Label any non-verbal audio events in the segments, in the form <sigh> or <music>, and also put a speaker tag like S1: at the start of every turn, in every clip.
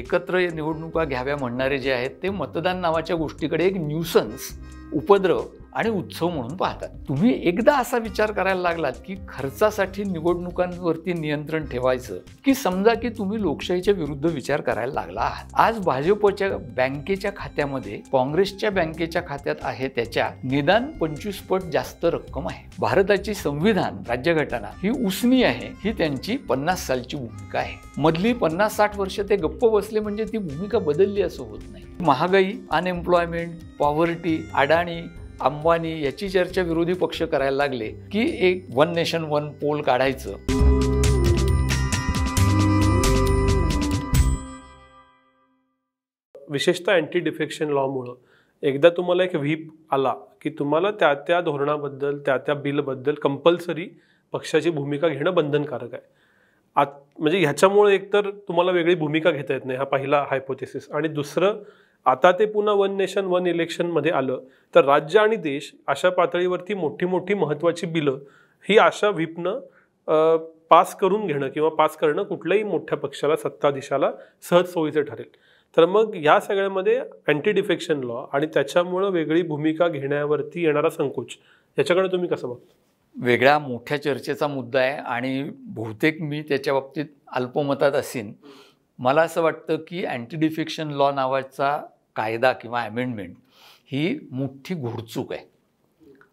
S1: एकत्र निवडणुका घ्याव्या म्हणणारे जे आहेत ते मतदान नावाच्या गोष्टीकडे एक न्यूसन्स उपद्रव आणि उत्सव म्हणून पाहतात तुम्ही एकदा असा विचार करायला लागलात की खर्चासाठी निवडणुकांवरती नियंत्रण ठेवायचं की समजा की तुम्ही लोकशाहीच्या विरुद्ध विचार करायला लागला आहात आज भाजपच्या बँकेच्या खात्यामध्ये काँग्रेसच्या बँकेच्या खात्यात आहे त्याच्या निदान पंचवीस पट जास्त रक्कम आहे भारताची संविधान राज्यघटना ही उसनी आहे ही त्यांची पन्नास सालची भूमिका आहे मधली पन्नास साठ वर्ष ते गप्प बसले म्हणजे ती भूमिका बदलली असं होत नाही महागाई अनएम्प्लॉयमेंट पॉवर्टी आडा आणि अंबानी याची चर्चा विरोधी पक्ष करायला लागले की एक वन नेशन
S2: वन पोल काढायचं विशेषतः अँटी डिफेक्शन लॉमुळं एकदा तुम्हाला एक व्हीप आला की तुम्हाला त्या त्या धोरणाबद्दल त्या त्या बिलबद्दल कंपल्सरी पक्षाची भूमिका घेणं बंधनकारक आहे आत म्हणजे ह्याच्यामुळे एकतर तुम्हाला वेगळी भूमिका घेता येत नाही हा पहिला हायपोथेसिस आणि दुसरं आता ते पुन्हा वन नेशन वन इलेक्शनमध्ये आलं तर राज्य आणि देश अशा पातळीवरती मोठी मोठी महत्त्वाची बिलं ही अशा व्हीपनं पास करून घेणं किंवा पास करणं कुठल्याही मोठ्या पक्षाला सत्ताधीशाला सहज सोयीचं ठरेल तर मग ह्या सगळ्यामध्ये अँटी डिफेक्शन लॉ आणि त्याच्यामुळं वेगळी भूमिका घेण्यावरती येणारा संकोच याच्याकडे तुम्ही कसं बघता
S1: वेगळा मोठ्या चर्चेचा मुद्दा आहे आणि बहुतेक मी त्याच्या बाबतीत अल्पमतात असेन मला असं वाटतं की अँटी डिफेक्शन लॉ नावाचा कायदा किंवा ॲमेंडमेंट ही मोठी घोडचूक आहे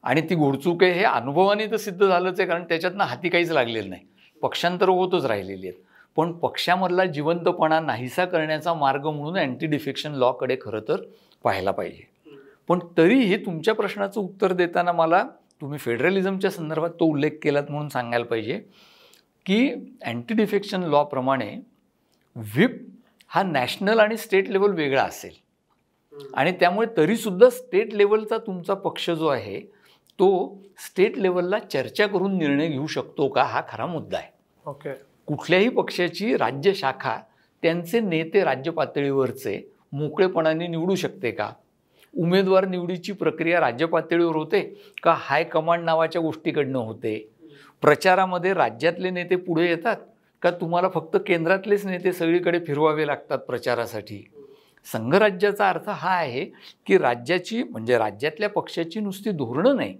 S1: आणि ती घोडचूक आहे हे अनुभवाने तर सिद्ध झालंच आहे कारण त्याच्यातनं हाती काहीच लागलेलं नाही पक्षांतर होतच राहिलेली आहेत पण पक्षामधला जिवंतपणा नाहीसा करण्याचा मार्ग म्हणून अँटी डिफेक्शन लॉकडे खरं तर पाहायला पाहिजे पण तरीही तुमच्या प्रश्नाचं उत्तर देताना मला तुम्ही फेडरलिझमच्या संदर्भात तो उल्लेख केलात म्हणून सांगायला पाहिजे की अँटी डिफेक्शन लॉप्रमाणे व्हिप हा नॅशनल आणि स्टेट लेवल वेगळा असेल आणि त्यामुळे तरीसुद्धा स्टेट लेवलचा तुमचा पक्ष जो आहे तो स्टेट लेवलला चर्चा करून निर्णय घेऊ शकतो का हा खरा मुद्दा आहे ओके कुठल्याही पक्षाची राज्य शाखा त्यांचे नेते राज्य पातळीवरचे मोकळेपणाने निवडू शकते का उमेदवार निवडीची प्रक्रिया राज्य पातळीवर होते का हायकमांड नावाच्या गोष्टीकडनं होते प्रचारामध्ये राज्यातले नेते पुढे येतात का तुम्हाला फक्त केंद्रातलेच नेते सगळीकडे फिरवावे लागतात प्रचारासाठी संघराज्याचा अर्थ हा आहे की राज्याची म्हणजे राज्यातल्या पक्षाची नुसती धोरणं नाही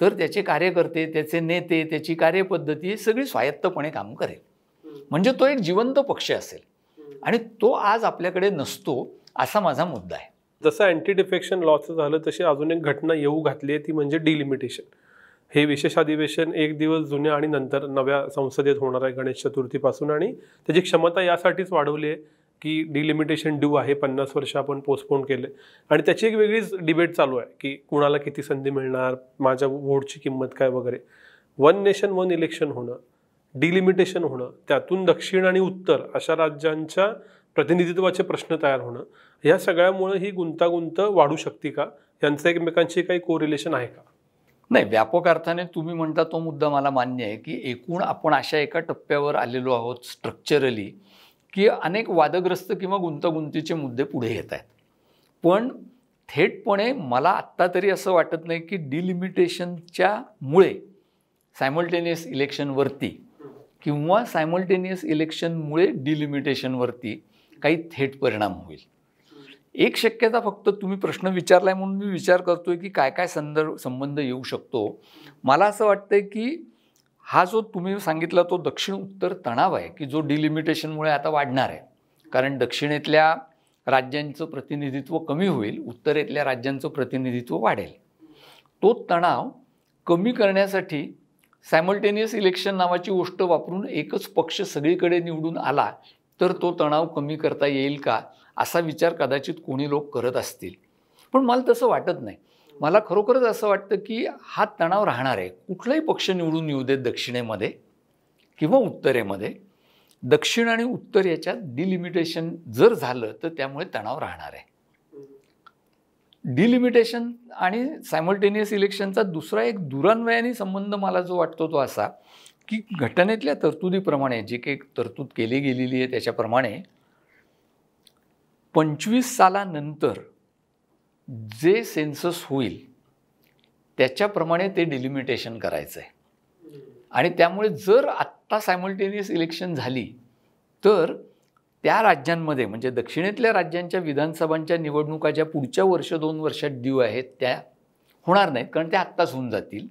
S1: तर त्याचे कार्यकर्ते त्याचे नेते त्याची कार्यपद्धती सगळी स्वायत्तपणे काम करेल म्हणजे तो एक जिवंत पक्ष असेल आणि तो आज आपल्याकडे नसतो असा माझा मुद्दा आहे
S2: जसं अँटी डिफेक्शन लॉचं झालं तशी अजून एक घटना येऊ घातली आहे ती म्हणजे डिलिमिटेशन हे विशेष अधिवेशन एक दिवस जुन्या आणि नंतर नव्या संसदेत होणार आहे गणेश चतुर्थीपासून आणि त्याची क्षमता यासाठीच वाढवली आहे की डिलिमिटेशन ड्यू आहे पन्नास वर्ष आपण पोस्टपोन केले आणि त्याची एक वेगळीच डिबेट चालू आहे की कुणाला किती संधी मिळणार माझ्या वोटची किंमत काय वगैरे वन नेशन वन इलेक्शन होणं डिलिमिटेशन होणं त्यातून दक्षिण आणि उत्तर अशा राज्यांच्या प्रतिनिधित्वाचे प्रश्न तयार होणं ह्या सगळ्यामुळं ही गुंतागुंत वाढू शकते का यांचं एकमेकांशी काही कोरिलेशन आहे का
S1: नाही व्यापक अर्थाने तुम्ही म्हणता तो मुद्दा मला मान्य आहे की एकूण आपण अशा एका टप्प्यावर आलेलो आहोत स्ट्रक्चरली की अनेक वादग्रस्त किंवा गुंतागुंतीचे मुद्दे पुढे येत आहेत पण थेटपणे मला आत्ता तरी असं वाटत नाही की डिलिमिटेशनच्या मुळे सायमल्टेनियस इलेक्शनवरती किंवा सायमल्टेनियस इलेक्शनमुळे डिलिमिटेशनवरती काही थेट परिणाम होईल एक शक्यता फक्त तुम्ही प्रश्न विचारला आहे म्हणून मी विचार करतो आहे की काय काय संदर्भ संबंध येऊ शकतो मला असं वाटतं की हा जो तुम्ही सांगितला तो दक्षिण उत्तर तणाव आहे की जो डिलिमिटेशनमुळे आता वाढणार आहे कारण दक्षिणेतल्या राज्यांचं प्रतिनिधित्व कमी होईल उत्तरेतल्या राज्यांचं प्रतिनिधित्व वाढेल तो तणाव कमी करण्यासाठी सायमल्टेनियस इलेक्शन नावाची गोष्ट वापरून एकच पक्ष सगळीकडे निवडून आला तर तो तणाव कमी करता येईल का असा विचार कदाचित कोणी लोक करत असतील पण मला तसं वाटत नाही मला खरोखरच असं वाटतं की हा तणाव राहणार आहे कुठलाही पक्ष निवडून येऊ देत दक्षिणेमध्ये किंवा उत्तरेमध्ये दक्षिण आणि उत्तर याच्यात डिलिमिटेशन जर झालं तर त्यामुळे तणाव राहणार आहे डिलिमिटेशन आणि सायमल्टेनियस इलेक्शनचा दुसरा एक दुरान्वयाने संबंध मला जो वाटतो तो असा की घटनेतल्या तरतुदीप्रमाणे जी काही तरतूद केली गेलेली आहे त्याच्याप्रमाणे पंचवीस सालानंतर जे सेन्सस होईल त्याच्याप्रमाणे ते डिलिमिटेशन करायचं आहे आणि त्यामुळे जर आत्ता सायमल्टेनियस इलेक्शन झाली तर त्या राज्यांमध्ये म्हणजे दक्षिणेतल्या राज्यांच्या विधानसभांच्या निवडणुका ज्या पुढच्या वर्ष दोन वर्षात ड्यू आहेत त्या होणार नाहीत कारण त्या आत्ताच होऊन जातील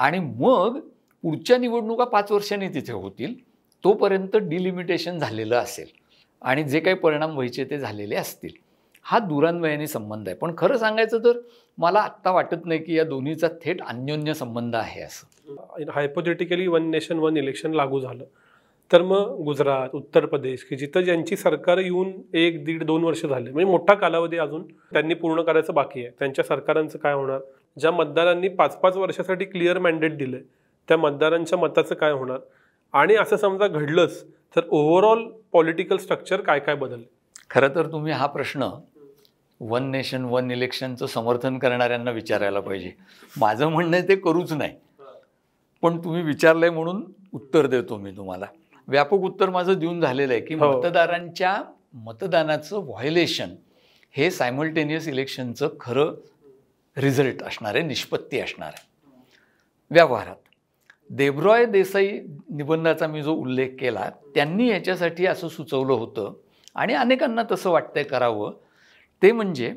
S1: आणि मग पुढच्या निवडणुका पाच वर्षांनी तिथे होतील तोपर्यंत डिलिमिटेशन झालेलं असेल आणि जे काही परिणाम व्हायचे ते झालेले असतील हा दुरान्वयाने संबंध आहे पण खरं सांगायचं तर मला
S2: आत्ता वाटत नाही की या दोन्हीचा थेट अन्योन्य संबंध आहे असं hypothetically one nation one election लागू झालं तर मग गुजरात उत्तर प्रदेश की जिथं ज्यांची सरकार येऊन एक दीड दोन वर्ष झाले म्हणजे मोठा कालावधी अजून त्यांनी पूर्ण करायचं बाकी आहे त्यांच्या सरकारांचं काय होणार ज्या मतदारांनी पाच पाच वर्षासाठी क्लिअर मॅन्डेट दिलं त्या मतदारांच्या मताचं काय होणार आणि असं समजा घडलंच तर ओव्हरऑल पॉलिटिकल स्ट्रक्चर काय काय बदल
S1: खरं तर तुम्ही हा प्रश्न वन नेशन वन इलेक्शनचं समर्थन करणाऱ्यांना विचारायला पाहिजे माझं म्हणणं ते करूच नाही पण तुम्ही विचारलंय म्हणून उत्तर देतो मी तुम्हाला व्यापक उत्तर माझं देऊन झालेलं आहे की हो. मतदारांच्या मतदानाचं व्हायलेशन हे सायमल्टेनियस इलेक्शनचं खरं रिझल्ट असणार आहे निष्पत्ती असणार आहे व्यवहारात देवरॉय देसाई निबंधाचा मी जो उल्लेख केला त्यांनी याच्यासाठी असं सुचवलं होतं आणि अनेकांना तसं वाटतंय करावं ते म्हणजे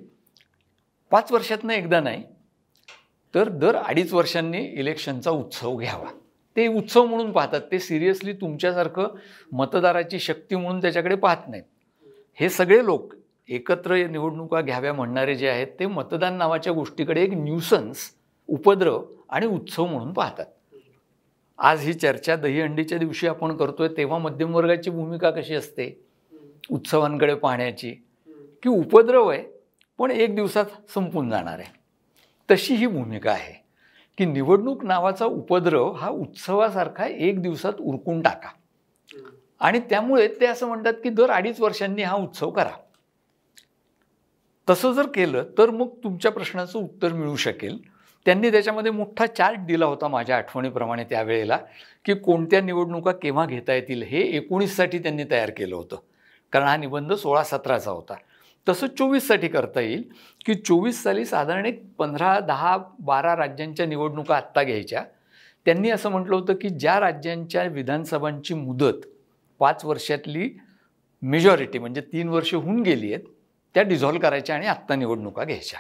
S1: पाच वर्षातनं एकदा नाही तर दर अडीच वर्षांनी इलेक्शनचा उत्सव घ्यावा ते उत्सव म्हणून पाहतात ते सिरियसली तुमच्यासारखं मतदाराची शक्ती म्हणून त्याच्याकडे पाहत नाहीत हे सगळे लोक एकत्र निवडणुका घ्याव्या म्हणणारे जे आहेत ते मतदान नावाच्या गोष्टीकडे एक न्यूसन्स उपद्रव आणि उत्सव म्हणून पाहतात आज ही चर्चा दहीहंडीच्या दिवशी आपण करतोय तेव्हा मध्यमवर्गाची भूमिका कशी असते उत्सवांकडे पाहण्याची की उपद्रव आहे पण एक दिवसात संपून जाणार आहे तशी ही भूमिका आहे की निवडणूक नावाचा उपद्रव हा उत्सवासारखा एक दिवसात उरकून टाका आणि त्यामुळे ते असं म्हणतात की दर अडीच वर्षांनी हा उत्सव करा तसं जर केलं तर मग तुमच्या प्रश्नाचं उत्तर मिळू शकेल त्यांनी त्याच्यामध्ये मोठा चार्ट दिला होता माझ्या आठवणीप्रमाणे त्यावेळेला की कोणत्या निवडणुका केव्हा घेता येतील हे एकोणीससाठी त्यांनी तयार केलं होतं कारण हा निबंध सोळा सतराचा होता तसं चोवीससाठी करता येईल की चोवीस साली साधारण एक पंधरा दहा बारा राज्यांच्या निवडणुका आत्ता घ्यायच्या त्यांनी असं म्हटलं होतं की ज्या राज्यांच्या विधानसभांची मुदत पाच वर्षातली मेजॉरिटी म्हणजे तीन वर्ष होऊन गेली आहेत त्या डिझॉल्व्ह करायच्या आणि आत्ता निवडणुका घ्यायच्या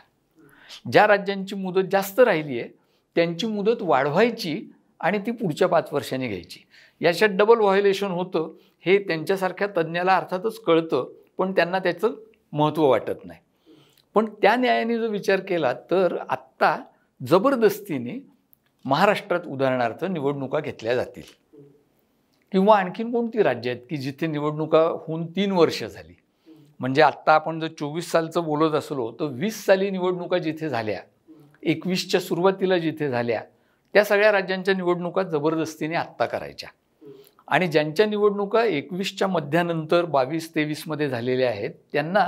S1: ज्या राज्यांची मुदत जास्त राहिली आहे त्यांची मुदत वाढवायची आणि ती पुढच्या पाच वर्षांनी घ्यायची याच्यात डबल व्हायोलेशन होतं हे त्यांच्यासारख्या तज्ज्ञाला अर्थातच कळतं पण त्यांना त्याचं महत्त्व वाटत नाही पण त्या न्यायाने जर विचार केला तर आत्ता जबरदस्तीने महाराष्ट्रात उदाहरणार्थ निवडणुका घेतल्या जातील किंवा आणखीन कोणती राज्य आहेत की जिथे निवडणुका होऊन तीन वर्ष झाली म्हणजे आत्ता आपण जर चोवीस सालचं बोलत असलो तर वीस साली निवडणुका जिथे झाल्या एकवीसच्या सुरुवातीला जिथे झाल्या त्या सगळ्या राज्यांच्या निवडणुका जबरदस्तीने आत्ता करायच्या आणि ज्यांच्या निवडणुका एकवीसच्या मध्यानंतर बावीस तेवीसमध्ये झालेल्या आहेत त्यांना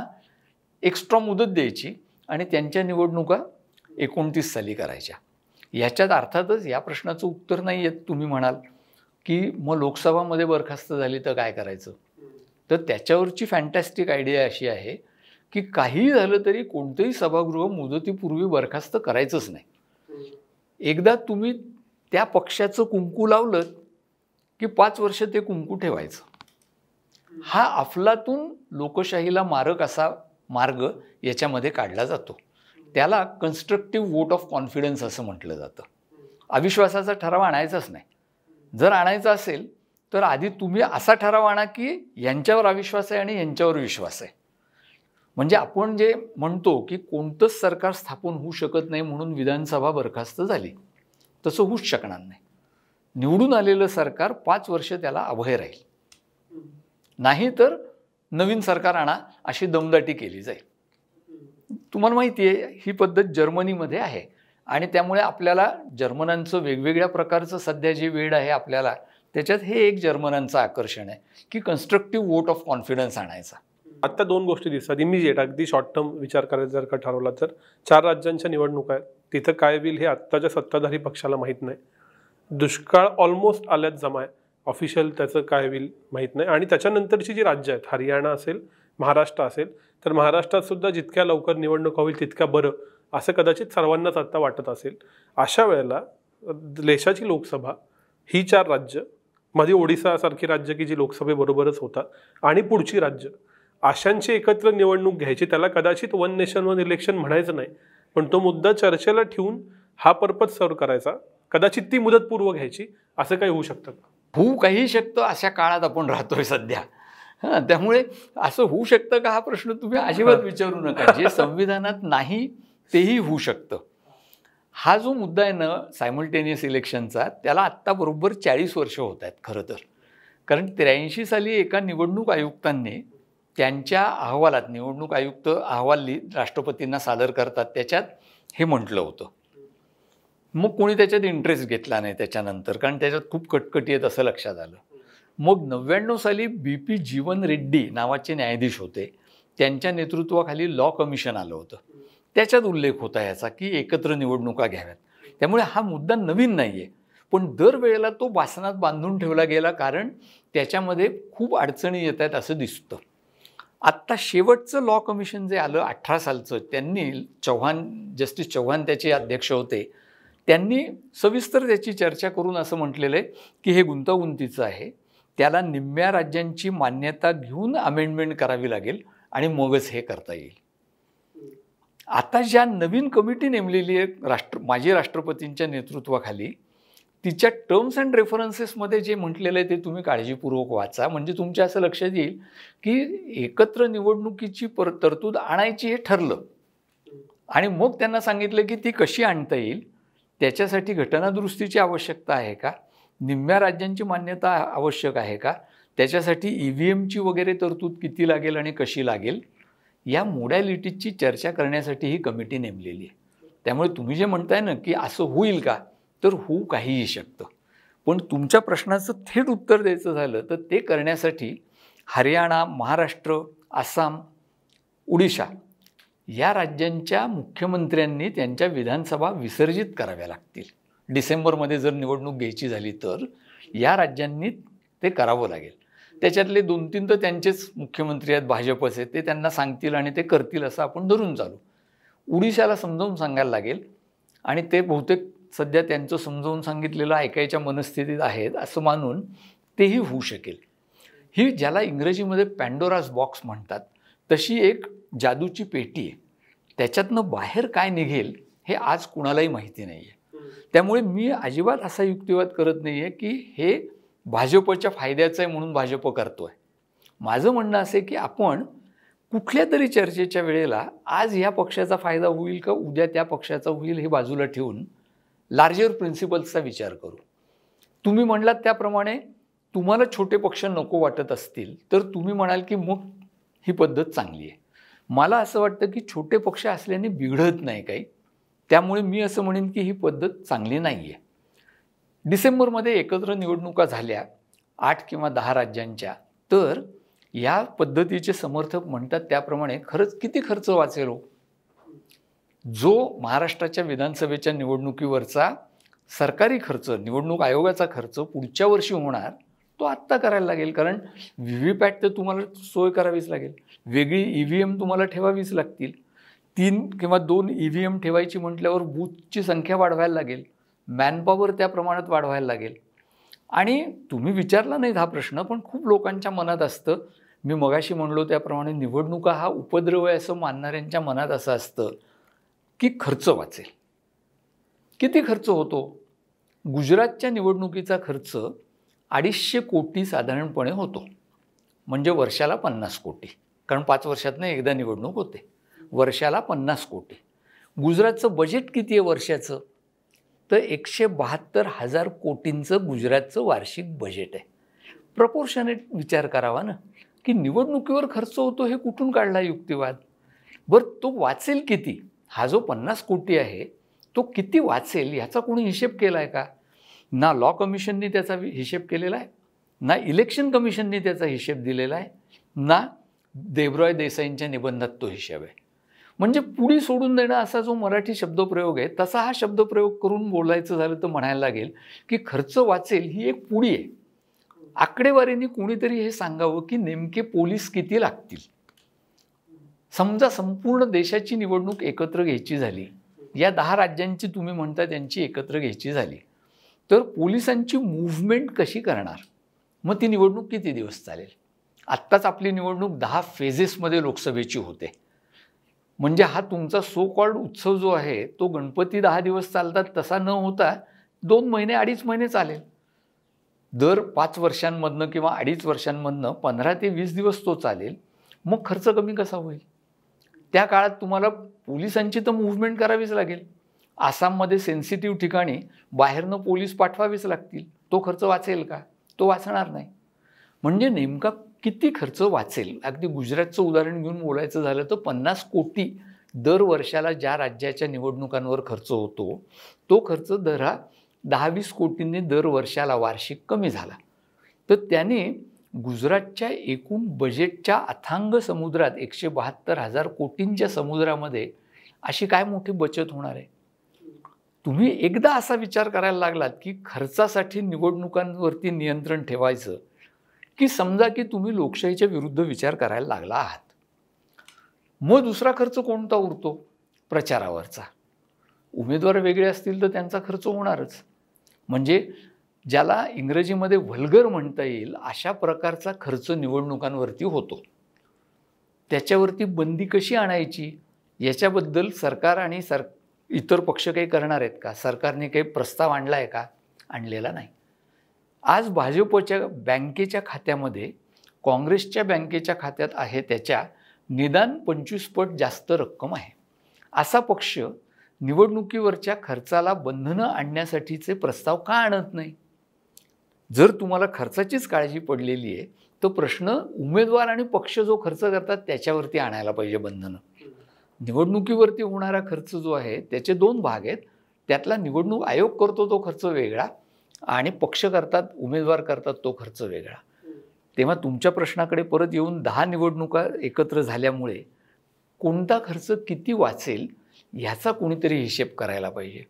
S1: एक्स्ट्रा मुदत द्यायची आणि त्यांच्या निवडणुका एकोणतीस साली करायच्या ह्याच्यात अर्थातच या प्रश्नाचं उत्तर नाही आहेत तुम्ही म्हणाल की मग लोकसभामध्ये बरखास्त झाली तर काय करायचं तर त्याच्यावरची फॅन्टॅस्टिक आयडिया अशी आहे की काहीही झालं तरी कोणतंही सभागृह मुदतीपूर्वी बरखास्त करायचंच
S2: नाही
S1: एकदा तुम्ही त्या पक्षाचं कुंकू लावलं की पाच वर्ष ते कुंकू ठेवायचं हा अफलातून लोकशाहीला मारक असा मार्ग याच्यामध्ये काढला जातो त्याला कन्स्ट्रक्टिव्ह वोट ऑफ कॉन्फिडन्स असं म्हटलं जातं अविश्वासाचा ठराव आणायचाच नाही जर आणायचा असेल तर आधी तुम्ही असा ठराव आणा की यांच्यावर अविश्वास आहे आणि यांच्यावर विश्वास आहे म्हणजे आपण जे म्हणतो की कोणतंच सरकार स्थापन होऊ शकत नाही म्हणून विधानसभा बरखास्त झाली तसं होऊच शकणार नाही निवडून आलेलं सरकार पाच वर्ष त्याला अभय राहील नाही तर नवीन सरकार आणा अशी दमदाटी केली जाईल तुम्हाला माहिती आहे ही पद्धत जर्मनीमध्ये आहे आणि त्यामुळे आपल्याला जर्मनांचं वेगवेगळ्या प्रकारचं सध्या जे वेळ आहे आपल्याला
S2: त्याच्यात हे एक जर्मनांचं आकर्षण आहे की कन्स्ट्रक्टिव्ह वोट ऑफ कॉन्फिडन्स आणायचा आत्ता दोन गोष्टी दिसतात इमिजिएट अगदी शॉर्ट टर्म विचार करायचा जर का ठरवला तर चार राज्यांच्या निवडणुका आहेत तिथं काय होईल हे आत्ताच्या सत्ताधारी पक्षाला माहीत नाही दुष्काळ ऑलमोस्ट आल्यात जमा आहे ऑफिशियल त्याचं काय होईल माहीत नाही आणि त्याच्यानंतरची जी राज्य आहेत हरियाणा असेल महाराष्ट्र असेल तर महाराष्ट्रात सुद्धा जितक्या लवकर निवडणुका होईल तितक्या बरं असं कदाचित सर्वांनाच आत्ता वाटत असेल अशा वेळेला देशाची लोकसभा ही चार राज्य मध्ये ओडिसासारखी राज्य की जी लोकसभेबरोबरच होतात आणि पुढची राज्य अशांची एकत्र निवडणूक घ्यायची त्याला कदाचित वन नेशन वन इलेक्शन म्हणायचं नाही पण तो मुद्दा चर्चेला ठेवून हा पर्पज सर्व करायचा कदाचित ती मुदतपूर्व घ्यायची असं काही होऊ शकतं होऊ काही शकतं अशा काळात आपण राहतोय सध्या हां त्यामुळे असं होऊ
S1: शकतं का हा प्रश्न तुम्ही अजिबात विचारू नका जे <laughs> संविधानात नाही तेही होऊ शकतं हा जो मुद्दा आहे ना सायमल्टेनियस इलेक्शनचा त्याला आत्ता बरोबर चाळीस वर्ष होत आहेत खरं तर कारण त्र्याऐंशी साली एका निवडणूक आयुक्तांनी त्यांच्या अहवालात निवडणूक आयुक्त अहवाल राष्ट्रपतींना सादर करतात त्याच्यात हे म्हटलं होतं मग कोणी त्याच्यात इंटरेस्ट घेतला नाही त्याच्यानंतर कारण त्याच्यात खूप कटकटी आहेत असं लक्षात आलं मग नव्याण्णव साली बी पी जीवन रेड्डी नावाचे न्यायाधीश होते त्यांच्या नेतृत्वाखाली लॉ कमिशन आलं होतं त्याच्यात उल्लेख होता याचा की एकत्र निवडणुका घ्याव्यात त्यामुळे हा मुद्दा नवीन नाही आहे पण दरवेळेला तो वासनात बांधून ठेवला गेला कारण त्याच्यामध्ये खूप अडचणी येत आहेत असं दिसतं आत्ता शेवटचं लॉ कमिशन जे आलं अठरा सालचं त्यांनी चव्हाण जस्टिस चव्हाण त्याचे अध्यक्ष होते त्यांनी सविस्तर त्याची चर्चा करून असं म्हटलेलं आहे की हे गुंतागुंतीचं आहे त्याला निम्म्या राज्यांची मान्यता घेऊन अमेंडमेंट करावी लागेल आणि मगच हे करता येईल आता ज्या नवीन कमिटी नेमलेली आहे राष्ट्र माजी राष्ट्रपतींच्या नेतृत्वाखाली तिच्या टर्म्स अँड रेफरन्सेसमध्ये जे म्हटलेलं आहे ते तुम्ही काळजीपूर्वक वाचा म्हणजे तुमच्या असं लक्षात येईल की एकत्र निवडणुकीची पर तरतूद आणायची हे ठरलं आणि मग त्यांना सांगितलं की ती कशी आणता येईल त्याच्यासाठी घटनादुरुस्तीची आवश्यकता आहे का निम्म्या राज्यांची मान्यता आवश्यक आहे का त्याच्यासाठी ई व्ही एमची वगैरे तरतूद किती लागेल आणि कशी लागेल या मोडॅलिटीजची चर्चा करण्यासाठी ही कमिटी नेमलेली आहे त्यामुळे तुम्ही जे म्हणताय ना की असं होईल का तर होऊ काहीही शकतं पण तुमच्या प्रश्नाचं थेट उत्तर द्यायचं झालं तर ते करण्यासाठी हरियाणा महाराष्ट्र आसाम उडिशा या राज्यांच्या मुख्यमंत्र्यांनी त्यांच्या विधानसभा विसर्जित कराव्या लागतील डिसेंबरमध्ये जर निवडणूक घ्यायची झाली तर या राज्यांनी ते करावं लागेल त्याच्यातले दोन तीन तर त्यांचेच मुख्यमंत्री आहेत भाजपचे ते त्यांना सांगतील आणि ते करतील असं आपण धरून चालू ओडिशाला समजावून सांगायला लागेल आणि ते बहुतेक सध्या त्यांचं समजावून सांगितलेलं ऐकायच्या मनस्थितीत आहेत असं मानून तेही होऊ शकेल ही ज्याला इंग्रजीमध्ये पॅन्डोराज बॉक्स म्हणतात तशी एक जादूची पेटी आहे त्याच्यातनं बाहेर काय निघेल हे आज कुणालाही माहिती नाही आहे त्यामुळे मी अजिबात असा युक्तिवाद करत नाही आहे की हे भाजपच्या फायद्याचं आहे म्हणून भाजप करतो आहे माझं म्हणणं असं आहे की आपण कुठल्या तरी चर्चेच्या वेळेला आज ह्या पक्षाचा फायदा होईल का उद्या त्या पक्षाचा होईल हे बाजूला ठेवून लार्जर प्रिन्सिपल्सचा विचार करू तुम्ही म्हणलात त्याप्रमाणे तुम्हाला छोटे पक्ष नको वाटत असतील तर तुम्ही म्हणाल की मग ही पद्धत चांगली आहे मला असं वाटतं की छोटे पक्ष असल्याने बिघडत नाही काही त्यामुळे मी असं म्हणेन की ही पद्धत चांगली नाही आहे डिसेंबरमध्ये एकत्र निवडणुका झाल्या आठ किंवा दहा राज्यांच्या तर या पद्धतीचे समर्थक म्हणतात त्याप्रमाणे खरंच किती खर्च वाचेल हो जो महाराष्ट्राच्या विधानसभेच्या निवडणुकीवरचा सरकारी खर्च निवडणूक आयोगाचा खर्च पुढच्या वर्षी होणार तो आत्ता करायला लागेल कारण व्ही व्ही पॅट तर तुम्हाला सोय करावीच लागेल वेगळी ई व्ही एम तुम्हाला ठेवावीच लागतील तीन किंवा दोन ई व्ही एम ठेवायची म्हटल्यावर बूथची संख्या वाढवायला लागेल मॅनपॉवर त्या प्रमाणात वाढवायला लागेल आणि तुम्ही विचारला नाहीत हा प्रश्न पण खूप लोकांच्या मनात असतं मी मगाशी म्हणलो त्याप्रमाणे निवडणुका हा उपद्रव आहे असं मानणाऱ्यांच्या मनात असं असतं की खर्च वाचेल किती खर्च होतो गुजरातच्या निवडणुकीचा खर्च अडीचशे कोटी साधारणपणे होतो म्हणजे वर्षाला पन्नास कोटी कारण पाच वर्षातनं एकदा निवडणूक होते वर्षाला पन्नास कोटी गुजरातचं बजेट किती आहे वर्षाचं तर एकशे बहात्तर हजार कोटींचं गुजरातचं वार्षिक बजेट आहे प्रपोर्शनेट विचार करावा ना की निवडणुकीवर खर्च होतो हे कुठून काढला युक्तिवाद बरं तो वाचेल किती हा जो पन्नास कोटी आहे तो किती वाचेल ह्याचा कोणी हिशेब केला आहे का ना लॉ कमिशननी त्याचा हिशेब केलेला आहे ना इलेक्शन कमिशननी त्याचा हिशेब दिलेला आहे ना देवरॉय देसाईंच्या निबंधात तो हिशेब आहे म्हणजे पुढी सोडून देणं असा जो मराठी शब्दप्रयोग आहे तसा हा शब्दप्रयोग करून बोलायचं झालं तर म्हणायला लागेल की खर्च वाचेल ही एक पुडी आहे आकडेवारीने कोणीतरी हे सांगावं की नेमके पोलीस किती लागतील समजा संपूर्ण देशाची निवडणूक एकत्र घ्यायची झाली या दहा राज्यांची तुम्ही म्हणता त्यांची एकत्र घ्यायची झाली तर पोलिसांची मूव्हमेंट कशी करणार मग ती निवडणूक किती दिवस चालेल आत्ताच आपली निवडणूक दहा फेजेसमध्ये लोकसभेची होते म्हणजे हा तुमचा सो कॉल्ड उत्सव जो आहे तो गणपती दहा दिवस चालतात तसा न होता दोन महिने अडीच महिने चालेल दर पाच वर्षांमधनं किंवा अडीच वर्षांमधनं पंधरा ते वीस दिवस तो चालेल मग खर्च कमी कसा होईल त्या काळात तुम्हाला पोलिसांची तर मुवमेंट करावीच लागेल आसाममध्ये सेन्सिटिव्ह ठिकाणी बाहेरनं पोलीस पाठवावेच लागतील तो खर्च वाचेल का तो वाचणार नाही म्हणजे नेमका किती खर्च वाचेल अगदी गुजरातचं उदाहरण घेऊन बोलायचं झालं तर पन्नास कोटी दर वर्षाला ज्या राज्याच्या निवडणुकांवर खर्च होतो तो खर्च दर हा दहा वीस कोटींनी दर वर्षाला वार्षिक कमी झाला तर त्याने गुजरातच्या एकूण बजेटच्या अथांग समुद्रात एकशे बहात्तर हजार कोटींच्या समुद्रामध्ये अशी काय मोठी बचत होणार आहे तुम्ही एकदा असा विचार करायला लागलात की खर्चासाठी निवडणुकांवरती नियंत्रण ठेवायचं की समजा की तुम्ही लोकशाहीच्या विरुद्ध विचार करायला लागला आहात मग दुसरा खर्च कोणता उरतो प्रचारावरचा उमेदवार वेगळे असतील तर त्यांचा खर्च होणारच म्हणजे ज्याला इंग्रजीमध्ये व्हल्गर म्हणता येईल अशा प्रकारचा खर्च निवडणुकांवरती होतो त्याच्यावरती बंदी कशी आणायची याच्याबद्दल सरकार आणि सर इतर पक्ष काही करणार आहेत का सरकारने काही प्रस्ताव आणला आहे का आणलेला नाही आज भाजपच्या बँकेच्या खात्यामध्ये काँग्रेसच्या बँकेच्या खात्यात आहे त्याच्या निदान पंचवीस पट जास्त रक्कम आहे असा पक्ष निवडणुकीवरच्या खर्चाला बंधनं आणण्यासाठीचे प्रस्ताव का आणत नाही जर तुम्हाला खर्चाचीच काळजी पडलेली आहे तर प्रश्न उमेदवार आणि पक्ष जो खर्च करतात त्याच्यावरती आणायला पाहिजे बंधनं निवडणुकीवरती होणारा खर्च जो आहे त्याचे दोन भाग आहेत त्यातला निवडणूक आयोग करतो तो खर्च वेगळा आणि पक्ष करतात उमेदवार करतात तो खर्च वेगळा तेव्हा तुमच्या प्रश्नाकडे परत येऊन दहा निवडणुका एकत्र झाल्यामुळे कोणता खर्च किती वाचेल ह्याचा कोणीतरी हिशेब करायला पाहिजे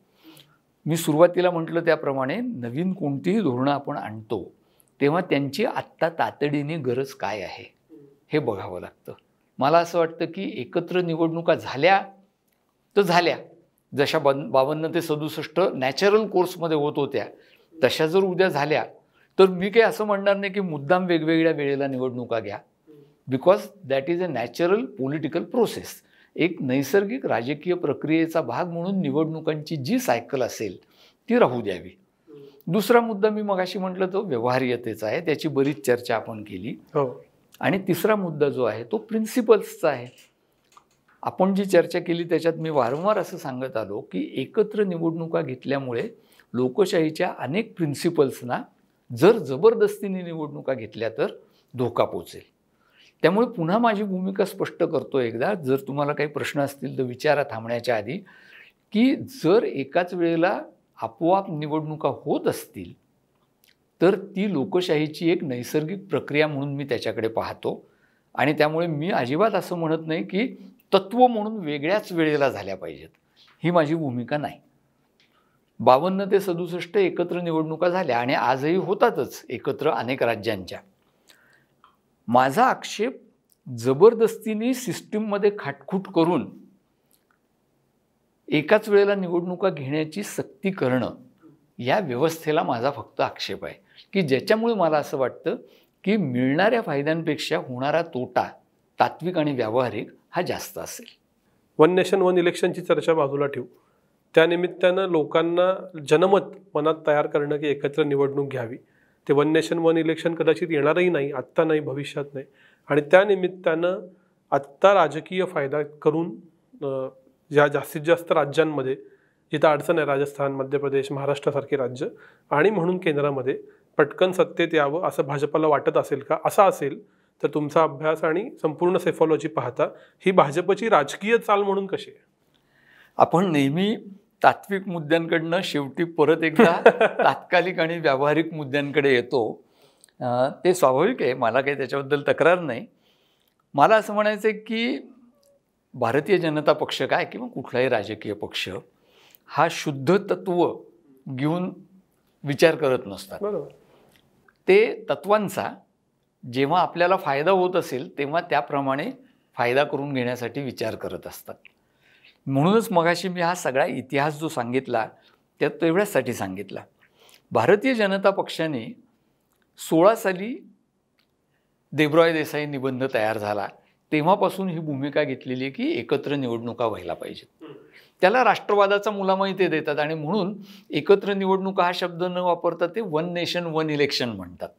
S1: मी सुरुवातीला म्हटलं त्याप्रमाणे नवीन कोणतीही धोरणं आपण आणतो तेव्हा त्यांची आत्ता तातडीने गरज काय आहे हे बघावं लागतं मला असं वाटतं की एकत्र निवडणुका झाल्या तर झाल्या जशा बन बावन्न ते सदुसष्ट नॅचरल कोर्समध्ये होत होत्या तशा जर उद्या झाल्या तर मी काही असं म्हणणार नाही की मुद्दाम वेगवेगळ्या वेळेला निवडणुका घ्या because that is a natural political process एक नैसर्गिक राजकीय प्रक्रियेचा भाग म्हणून निवडणुकांची जी सायकल असेल ती राहू द्यावी दुसरा मुद्दा मी मगाशी म्हटलं तो व्यवहार्यतेचा आहे त्याची बरीच चर्चा आपण केली हो आणि तिसरा मुद्दा जो आहे तो प्रिन्सिपल्सचा आहे आपण जी चर्चा केली त्याच्यात मी वारंवार असं सांगत आलो की एकत्र निवडणुका घेतल्यामुळे लोकशाहीच्या अनेक प्रिन्सिपल्सना जर जबरदस्तीने निवडणुका घेतल्या तर धोका पोचेल त्यामुळे पुन्हा माझी भूमिका स्पष्ट करतो एकदा जर तुम्हाला काही प्रश्न असतील तर विचारा थांबण्याच्या आधी की जर एकाच वेळेला आपोआप निवडणुका होत असतील तर ती लोकशाहीची एक नैसर्गिक प्रक्रिया म्हणून मी त्याच्याकडे पाहतो आणि त्यामुळे मी अजिबात असं म्हणत नाही की तत्त्व म्हणून वेगळ्याच वेळेला झाल्या पाहिजेत ही माझी भूमिका नाही बावन्न ते सदुसष्ट एकत्र निवडणुका झाल्या आणि आजही होतातच एकत्र अनेक राज्यांच्या माझा आक्षेप जबरदस्तीने सिस्टीममध्ये खाटखूट करून एकाच वेळेला निवडणुका घेण्याची सक्ती करणं या व्यवस्थेला माझा फक्त आक्षेप आहे की ज्याच्यामुळे मला असं वाटतं की मिळणाऱ्या फायद्यांपेक्षा होणारा तोटा तात्विक आणि व्यावहारिक हा जास्त असेल
S2: वन नेशन वन इलेक्शनची चर्चा बाजूला ठेवू त्यानिमित्तानं लोकांना जनमत मनात तयार करणं की एकत्र निवडणूक घ्यावी ते वन नेशन वन इलेक्शन कदाचित येणारही नाही आत्ता नाही भविष्यात नाही आणि त्यानिमित्तानं आत्ता राजकीय फायदा करून ज्या जास्तीत जास्त राज्यांमध्ये जिथं अडचण आहे राजस्थान मध्य प्रदेश महाराष्ट्रासारखी राज्य आणि म्हणून केंद्रामध्ये पटकन सत्तेत यावं असं भाजपाला वाटत असेल का असा असेल तर तुमचा अभ्यास आणि संपूर्ण सेफॉलॉजी पाहता ही भाजपची राजकीय चाल म्हणून कशी आहे आपण नेहमी तात्विक
S1: मुद्द्यांकडनं शेवटी परत एकदा <laughs> तात्कालिक आणि व्यावहारिक मुद्द्यांकडे येतो ते स्वाभाविक आहे मला काही त्याच्याबद्दल तक्रार नाही मला असं म्हणायचं आहे की भारतीय जनता पक्ष काय किंवा कुठलाही राजकीय पक्ष हा शुद्ध तत्व घेऊन विचार करत नसतात ते तत्वांचा जेव्हा आपल्याला फायदा होत असेल तेव्हा त्याप्रमाणे फायदा करून घेण्यासाठी विचार करत असतात म्हणूनच मगाशी मी हा सगळा इतिहास जो सांगितला त्या तेवढ्याचसाठी सांगितला भारतीय जनता पक्षाने सोळा साली देबरॉय देसाई निबंध तयार झाला तेव्हापासून ही भूमिका घेतलेली आहे की एकत्र निवडणुका व्हायला पाहिजेत त्याला राष्ट्रवादाचा मुलामा इथे देतात आणि म्हणून एकत्र निवडणूक हा शब्द न वापरता ते वन नेशन वन इलेक्शन म्हणतात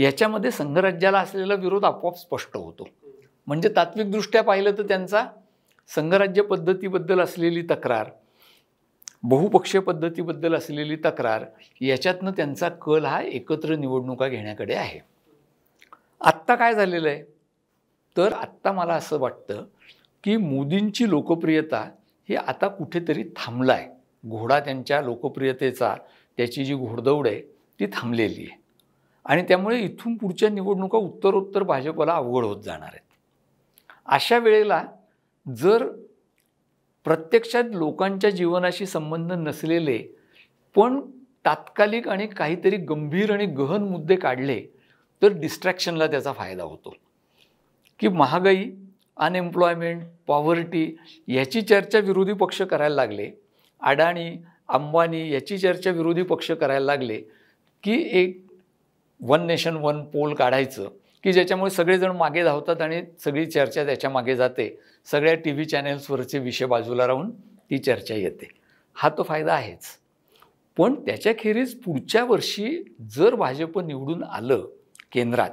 S1: याच्यामध्ये संघराज्याला असलेला विरोध आपोआप स्पष्ट होतो म्हणजे तात्विकदृष्ट्या पाहिलं तर त्यांचा संघराज्य पद्धतीबद्दल असलेली तक्रार बहुपक्षीय पद्धतीबद्दल असलेली तक्रार याच्यातनं त्यांचा कल हा एकत्र निवडणुका घेण्याकडे आहे आत्ता काय झालेलं आहे तर आत्ता मला असं वाटतं की मोदींची लोकप्रियता हे आता कुठेतरी थांबलं आहे घोडा त्यांच्या लोकप्रियतेचा त्याची जी घोडदौड आहे ती थांबलेली आहे आणि त्यामुळे इथून पुढच्या निवडणुका उत्तरोत्तर भाजपला अवघड होत जाणार आहेत अशा वेळेला जर प्रत्यक्षात लोकांच्या जीवनाशी संबंध नसलेले पण तात्कालिक आणि काहीतरी गंभीर आणि गहन मुद्दे काढले तर डिस्ट्रॅक्शनला त्याचा फायदा होतो की महागाई अनएम्प्लॉयमेंट पॉवर्टी ह्याची चर्चा विरोधी पक्ष करायला लागले अडाणी अंबानी याची चर्चा विरोधी पक्ष करायला लागले की एक वन नेशन वन पोल काढायचं की ज्याच्यामुळे सगळेजण मागे धावतात आणि सगळी चर्चा त्याच्या मागे जाते सगळ्या टी व्ही चॅनेल्सवरचे विषय बाजूला राहून ती चर्चा येते हा तो फायदा आहेच पण त्याच्याखेरीज पुढच्या वर्षी जर भाजप निवडून आलं केंद्रात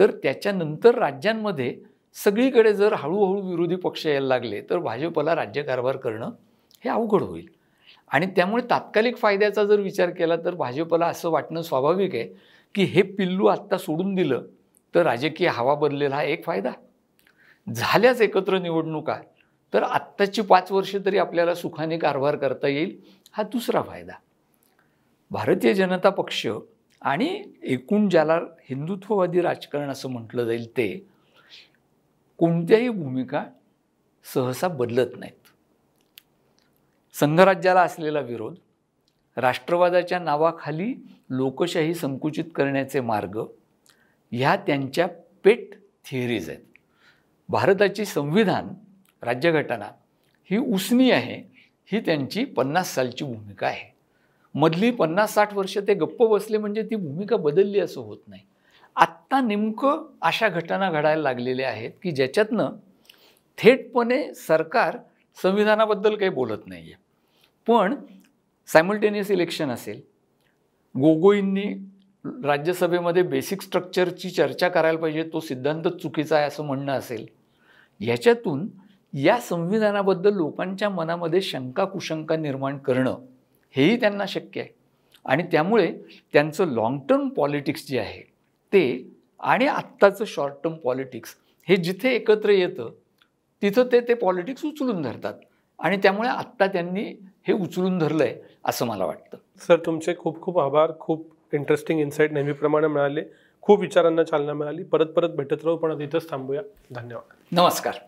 S1: तर त्याच्यानंतर राज्यांमध्ये सगळीकडे जर हळूहळू विरोधी पक्ष यायला लागले तर भाजपला राज्यकारभार करणं हे अवघड होईल आणि त्यामुळे तात्कालिक फायद्याचा जर विचार केला तर भाजपला असं वाटणं स्वाभाविक आहे की हे पिल्लू आत्ता सोडून दिलं तर राजकीय हवा बदलेला हा एक फायदा झाल्याच एकत्र निवडणुका तर आत्ताची पाच वर्षे तरी आपल्याला सुखाने कारभार करता येईल हा दुसरा फायदा भारतीय जनता पक्ष आणि एकूण ज्याला हिंदुत्ववादी राजकारण असं म्हटलं जाईल ते कोणत्याही भूमिका सहसा बदलत नाहीत संघराज्याला असलेला विरोध राष्ट्रवादाच्या नावाखाली लोकशाही संकुचित करण्याचे मार्ग ह्या त्यांच्या पेट थिअरीज आहेत भारताची संविधान राज्यघटना ही उसनी आहे ही त्यांची पन्नास सालची भूमिका आहे मधली पन्नास साठ वर्ष ते गप्प बसले म्हणजे ती भूमिका बदलली असं होत नाही आत्ता नेमकं अशा घटना घडायला लागलेल्या आहेत की ज्याच्यातनं थेटपणे सरकार संविधानाबद्दल काही बोलत नाही आहे पण सायमल्टेनियस इलेक्शन असेल गोगोईंनी राज्यसभेमध्ये बेसिक स्ट्रक्चरची चर्चा करायला पाहिजे तो सिद्धांत चुकीचा आहे असं म्हणणं असेल ह्याच्यातून या संविधानाबद्दल लोकांच्या मनामध्ये शंका कुशंका निर्माण करणं हेही त्यांना शक्य आहे आणि त्यामुळे त्यांचं लाँग टर्म पॉलिटिक्स जे आहे ते आणि आत्ताचं शॉर्ट टर्म पॉलिटिक्स हे जिथे एकत्र येतं तिथं ते ते पॉलिटिक्स उचलून धरतात आणि त्यामुळे आत्ता त्यांनी हे
S2: उचलून धरलं आहे
S1: असं मला वाटतं
S2: सर तुमचे खूप खूप आभार खूप इंटरेस्टिंग इन्साईट नेहमीप्रमाणे मिळाले खूप विचारांना चालना मिळाली परत परत भेटत राहू पण तिथंच थांबूया धन्यवाद नमस्कार